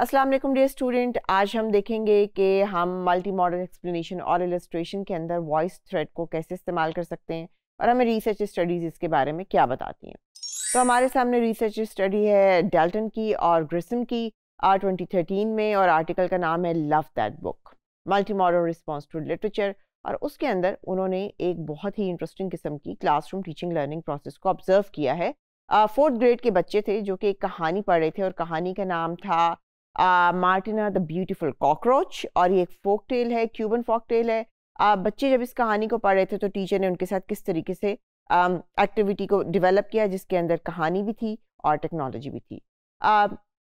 अस्सलाम वालेकुम dear student आज हम देखेंगे कि हम मल्टी मॉडल एक्सप्लेनेशन और इलस्ट्रेशन के अंदर वॉइस थ्रेड को कैसे इस्तेमाल कर सकते हैं और हमें रिसर्च स्टडीज़ इसके बारे में क्या बताती हैं तो हमारे सामने रिसर्च स्टडी है डेल्टन की और ग्रिसम की आर ट्वेंटी थर्टीन में और आर्टिकल का नाम है love that book multi modal response to literature और उसके अंदर उन्होंने एक बहुत ही इंटरेस्टिंग किस्म की क्लासरूम टीचिंग लर्निंग प्रोसेस को ऑब्जर्व किया है फोर्थ ग्रेड के बच्चे थे जो कि एक कहानी पढ़ रहे थे और कहानी का नाम था मार्टिना द ब्यूटीफुल कॉकरोच और ये एक फोक टेल है क्यूबन फोक टेल है आ, बच्चे जब इस कहानी को पढ़ रहे थे तो टीचर ने उनके साथ किस तरीके से एक्टिविटी को डेवलप किया जिसके अंदर कहानी भी थी और टेक्नोलॉजी भी थी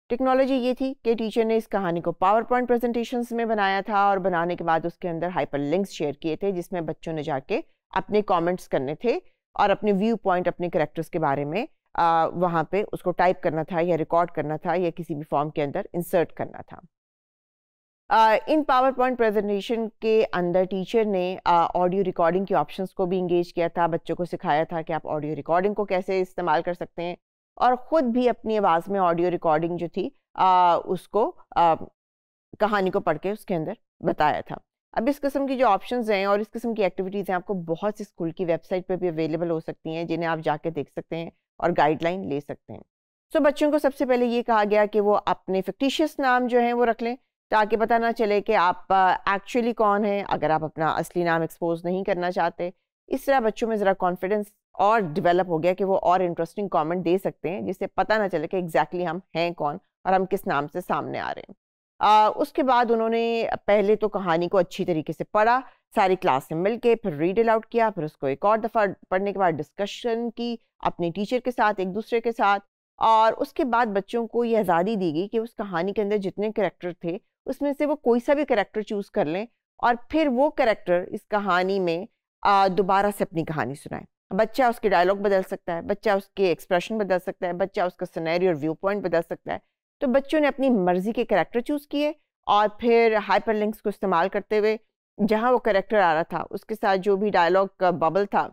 टेक्नोलॉजी ये थी कि टीचर ने इस कहानी को पावर पॉइंट प्रेजेंटेशन में बनाया था और बनाने के बाद उसके अंदर हाइपर लिंक्स शेयर किए थे जिसमें बच्चों ने जाके अपने कॉमेंट्स करने थे और अपने व्यू पॉइंट अपने करेक्टर्स के बारे में वहाँ पे उसको टाइप करना था या रिकॉर्ड करना था या किसी भी फॉर्म के अंदर इंसर्ट करना था इन पावर पॉइंट प्रेजेंटेशन के अंदर टीचर ने ऑडियो रिकॉर्डिंग के ऑप्शंस को भी इंगेज किया था बच्चों को सिखाया था कि आप ऑडियो रिकॉर्डिंग को कैसे इस्तेमाल कर सकते हैं और ख़ुद भी अपनी आवाज़ में ऑडियो रिकॉर्डिंग जो थी आ, उसको आ, कहानी को पढ़ के उसके अंदर बताया था अब इस किस्म की जो ऑप्शंस हैं और इस किस्म की एक्टिविटीज़ हैं आपको बहुत सी स्कूल की वेबसाइट पर भी अवेलेबल हो सकती हैं जिन्हें आप जाके देख सकते हैं और गाइडलाइन ले सकते हैं सो so, बच्चों को सबसे पहले ये कहा गया कि वो अपने फिक्टिशियस नाम जो हैं वो रख लें ताकि पता ना चले कि आप एक्चुअली कौन हैं अगर आप अपना असली नाम एक्सपोज नहीं करना चाहते इस तरह बच्चों में ज़रा कॉन्फिडेंस और डेवलप हो गया कि वो और इंटरेस्टिंग कमेंट दे सकते हैं जिससे पता ना चले कि एग्जैक्टली exactly हम हैं कौन और हम किस नाम से सामने आ रहे हैं आ, उसके बाद उन्होंने पहले तो कहानी को अच्छी तरीके से पढ़ा सारी क्लास में मिल के फिर रीड अलाउट किया फिर उसको एक और दफ़ा पढ़ने के बाद डिस्कशन की अपने टीचर के साथ एक दूसरे के साथ और उसके बाद बच्चों को ये आज़ादी दी गई कि उस कहानी के अंदर जितने करेक्टर थे उसमें से वो कोई सा भी करेक्टर चूज़ कर लें और फिर वो करेक्टर इस कहानी में दोबारा से अपनी कहानी सुनाए बच्चा उसके डायलॉग बदल सकता है बच्चा उसके एक्सप्रेशन बदल सकता है बच्चा उसका सनैरी और व्यू पॉइंट बदल सकता है तो बच्चों ने अपनी मर्ज़ी के करेक्टर चूज़ किए और फिर हाइपर लिंक्स को इस्तेमाल करते हुए जहाँ वो करेक्टर आ रहा था उसके साथ जो भी डायलॉग का बबल था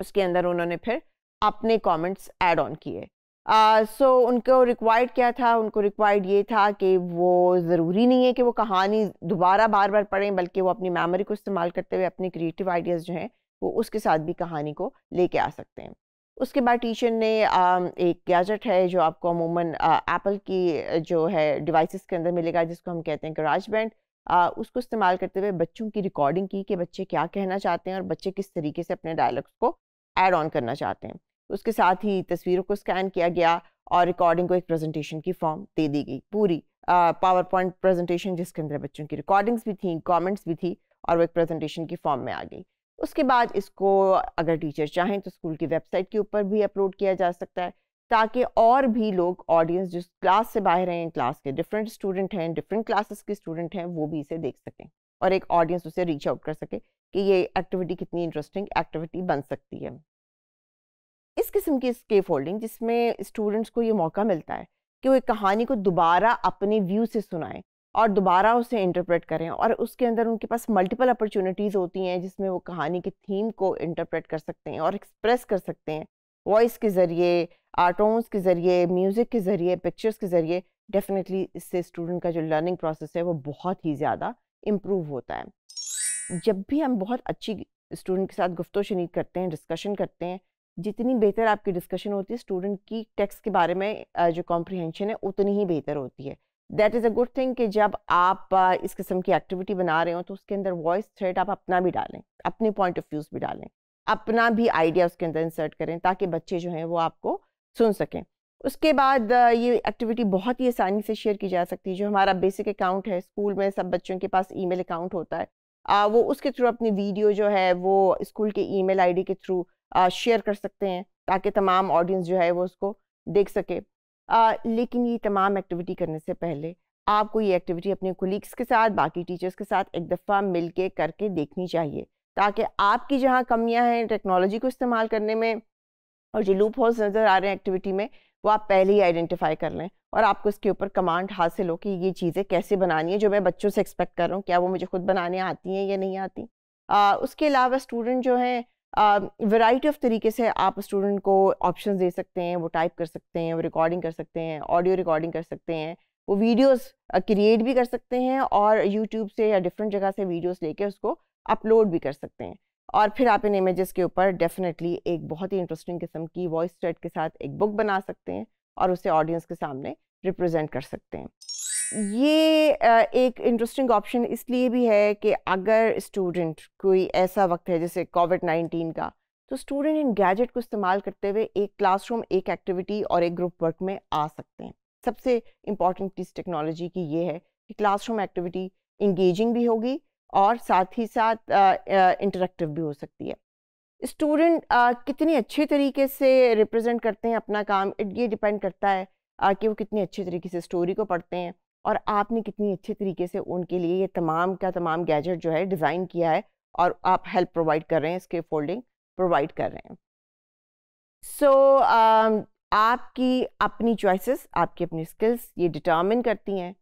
उसके अंदर उन्होंने फिर अपने कमेंट्स ऐड ऑन किए सो उनको रिक्वायर्ड क्या था उनको रिक्वायर्ड ये था कि वो ज़रूरी नहीं है कि वो कहानी दोबारा बार बार पढ़ें बल्कि वो अपनी मेमोरी को इस्तेमाल करते हुए अपने क्रिएटिव आइडियाज़ जो हैं वो उसके साथ भी कहानी को लेके आ सकते हैं उसके बाद टीचर ने एक गैजेट है जो आपको अमूमन एप्पल की जो है डिवाइसेस के अंदर मिलेगा जिसको हम कहते हैं गराज बैंड उसको इस्तेमाल करते हुए बच्चों की रिकॉर्डिंग की कि बच्चे क्या कहना चाहते हैं और बच्चे किस तरीके से अपने डायलॉग्स को ऐड ऑन करना चाहते हैं उसके साथ ही तस्वीरों को स्कैन किया गया और रिकॉर्डिंग को एक प्रेजेंटेशन की फॉर्म दे दी गई पूरी पावर पॉइंट प्रेजेंटेशन जिसके अंदर बच्चों की रिकॉर्डिंग्स भी थी कमेंट्स भी थी और वो एक प्रेजेंटेशन की फॉर्म में आ गई उसके बाद इसको अगर टीचर चाहें तो स्कूल की वेबसाइट के ऊपर भी अपलोड किया जा सकता है ताकि और भी लोग ऑडियंस जिस क्लास से बाहर हैं क्लास के डिफरेंट स्टूडेंट हैं डिफरेंट क्लासेस के स्टूडेंट हैं वो भी इसे देख सकें और एक ऑडियंस उसे रीच आउट कर सके कि ये एक्टिविटी कितनी इंटरेस्टिंग एक्टिविटी बन सकती है इस किस्म की स्केप होल्डिंग जिसमें स्टूडेंट्स को ये मौका मिलता है कि वो एक कहानी को दोबारा अपने व्यू से सुनाएं और दोबारा उसे इंटरप्रेट करें और उसके अंदर उनके पास मल्टीपल अपॉर्चुनिटीज़ होती हैं जिसमें वो कहानी की थीम को इंटरप्रेट कर सकते हैं और एक्सप्रेस कर सकते हैं वॉइस के ज़रिए आर्टोन्स के ज़रिए म्यूज़िक के ज़रिए पिक्चर्स के ज़रिए डेफिनेटली इससे स्टूडेंट का जो लर्निंग प्रोसेस है वो बहुत ही ज़्यादा इम्प्रूव होता है जब भी हम बहुत अच्छी स्टूडेंट के साथ गुफ्तो शनीद करते हैं डिस्कशन करते हैं जितनी बेहतर आपकी डिस्कशन होती है स्टूडेंट की टेक्स्ट के बारे में जो कॉम्प्रिहेंशन है उतनी ही बेहतर होती है that is a good thing कि जब आप इस किस्म की एक्टिविटी बना रहे हो तो उसके अंदर वॉइस थ्रेड आप अपना भी डालें अपने पॉइंट ऑफ व्यूज़ भी डालें अपना भी आइडिया उसके अंदर इंसर्ट करें ताकि बच्चे जो हैं वो आपको सुन सकें उसके बाद ये एक्टिविटी बहुत ही आसानी से शेयर की जा सकती है जो हमारा बेसिक अकाउंट है स्कूल में सब बच्चों के पास ईमेल अकाउंट होता है आ, वो उसके थ्रू अपनी वीडियो जो है वो स्कूल के ईमेल आईडी के थ्रू शेयर कर सकते हैं ताकि तमाम ऑडियंस जो है वो उसको देख सके आ, लेकिन ये तमाम एक्टिविटी करने से पहले आपको ये एक्टिविटी अपने कोलीग्स के साथ बाकी टीचर्स के साथ एक दफ़ा मिल के करके देखनी चाहिए ताकि आपकी जहाँ कमियाँ हैं टेक्नोलॉजी को इस्तेमाल करने में और जो लूप होल्स नज़र आ रहे हैं एक्टिविटी में वो आप पहले ही आइडेंटिफाई कर लें और आपको इसके ऊपर कमांड हासिल हो कि ये चीज़ें कैसे बनानी है जो मैं बच्चों से एक्सपेक्ट कर रहा हूँ क्या वो मुझे खुद बनाने आती हैं या नहीं आती आ, उसके अलावा स्टूडेंट जो हैं वैरायटी ऑफ तरीके से आप स्टूडेंट को ऑप्शन दे सकते हैं वो टाइप कर सकते हैं वो रिकॉर्डिंग कर सकते हैं ऑडियो रिकॉर्डिंग कर सकते हैं वो वीडियोस क्रिएट भी कर सकते हैं और यूट्यूब से या डिफरेंट जगह से वीडियोस लेके उसको अपलोड भी कर सकते हैं और फिर आप इन इमेजेस के ऊपर डेफिनेटली एक बहुत ही इंटरेस्टिंग किस्म की वॉइस चैट के साथ एक बुक बना सकते हैं और उसे ऑडियंस के सामने रिप्रेजेंट कर सकते हैं ये एक इंटरेस्टिंग ऑप्शन इसलिए भी है कि अगर स्टूडेंट कोई ऐसा वक्त है जैसे कोविड नाइन्टीन का तो स्टूडेंट इन गैजेट को इस्तेमाल करते हुए एक क्लासरूम एक एक्टिविटी और एक ग्रुप वर्क में आ सकते हैं सबसे इम्पॉर्टेंट चीज़ टेक्नोलॉजी की ये है कि क्लासरूम एक्टिविटी इंगेजिंग भी होगी और साथ ही साथ इंटरेक्टिव भी हो सकती है स्टूडेंट कितने अच्छे तरीके से रिप्रेजेंट करते हैं अपना काम ये डिपेंड करता है कि वो कितने अच्छे तरीके से स्टोरी को पढ़ते हैं और आपने कितनी अच्छे तरीके से उनके लिए ये तमाम का तमाम गैजेट जो है डिज़ाइन किया है और आप हेल्प प्रोवाइड कर रहे हैं इसके फोल्डिंग प्रोवाइड कर रहे हैं सो so, uh, आपकी अपनी चॉइसेस आपकी अपनी स्किल्स ये डिटर्मिन करती हैं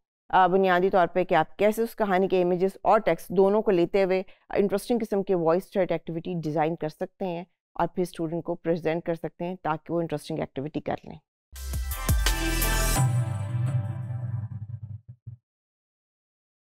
बुनियादी तौर पे कि आप कैसे उस कहानी के इमेजेस और टेक्स्ट दोनों को लेते हुए इंटरेस्टिंग किस्म के वॉइस थ्रेड एक्टिविटी डिज़ाइन कर सकते हैं और फिर स्टूडेंट को प्रेजेंट कर सकते हैं ताकि वो इंटरेस्टिंग एक्टिविटी कर लें